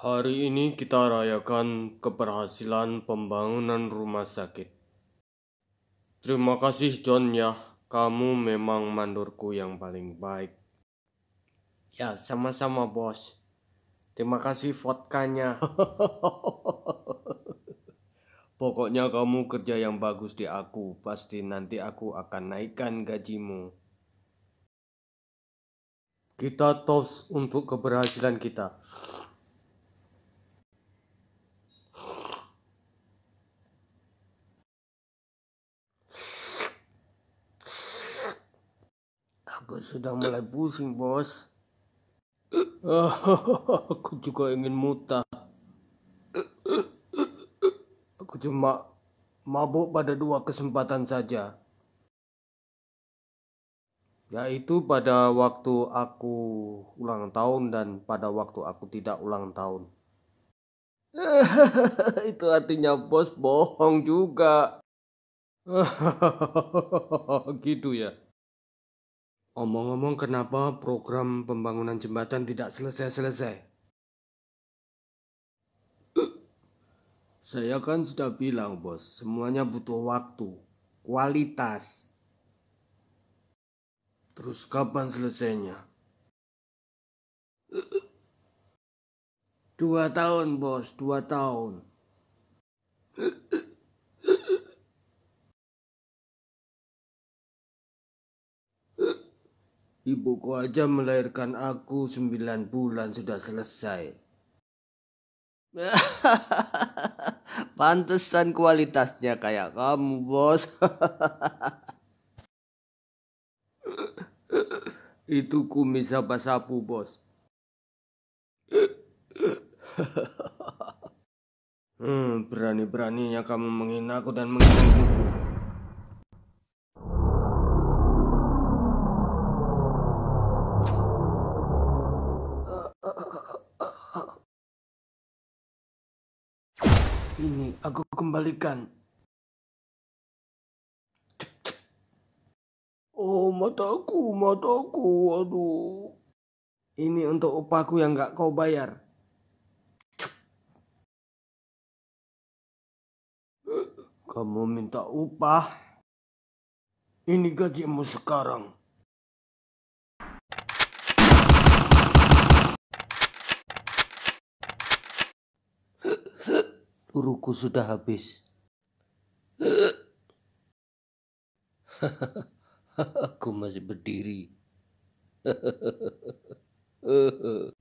Hari ini kita rayakan keberhasilan pembangunan rumah sakit. Terima kasih John ya, kamu memang mandorku yang paling baik. Ya, sama-sama bos. Terima kasih vodkanya. Pokoknya kamu kerja yang bagus di aku, pasti nanti aku akan naikkan gajimu. Kita tos untuk keberhasilan kita. Aku sudah mulai pusing, bos. Aku juga ingin muntah. Aku cuma mabuk pada dua kesempatan saja. Yaitu pada waktu aku ulang tahun dan pada waktu aku tidak ulang tahun. Itu artinya bos bohong juga. gitu ya. Omong-omong kenapa program pembangunan jembatan tidak selesai-selesai? Saya kan sudah bilang bos, semuanya butuh waktu, kualitas. Terus kapan selesainya? Dua tahun bos, dua tahun. Ibuku aja melahirkan aku sembilan bulan sudah selesai. Pantesan kualitasnya kayak kamu, bos. Itu kumis sapu, bos. hmm, berani-beraninya kamu menghina aku dan ibuku. ini aku kembalikan. Oh, mataku, mataku, aduh. Ini untuk upahku yang gak kau bayar. Kamu minta upah? Ini gajimu sekarang. Luruku sudah habis. Aku masih berdiri.